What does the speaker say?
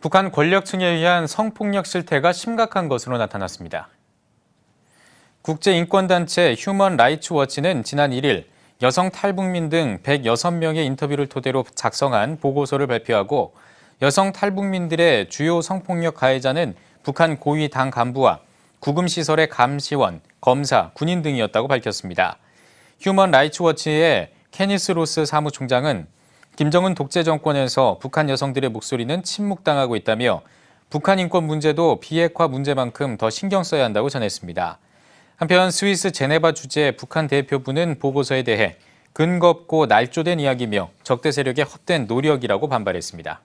북한 권력층에 의한 성폭력 실태가 심각한 것으로 나타났습니다. 국제인권단체 휴먼 라이츠 워치는 지난 1일 여성 탈북민 등 106명의 인터뷰를 토대로 작성한 보고서를 발표하고 여성 탈북민들의 주요 성폭력 가해자는 북한 고위 당 간부와 구금시설의 감시원, 검사, 군인 등이었다고 밝혔습니다. 휴먼 라이츠 워치의 케니스 로스 사무총장은 김정은 독재 정권에서 북한 여성들의 목소리는 침묵당하고 있다며 북한 인권 문제도 비핵화 문제만큼 더 신경 써야 한다고 전했습니다. 한편 스위스 제네바 주재 북한 대표부는 보고서에 대해 근거 없고 날조된 이야기며 적대 세력의 헛된 노력이라고 반발했습니다.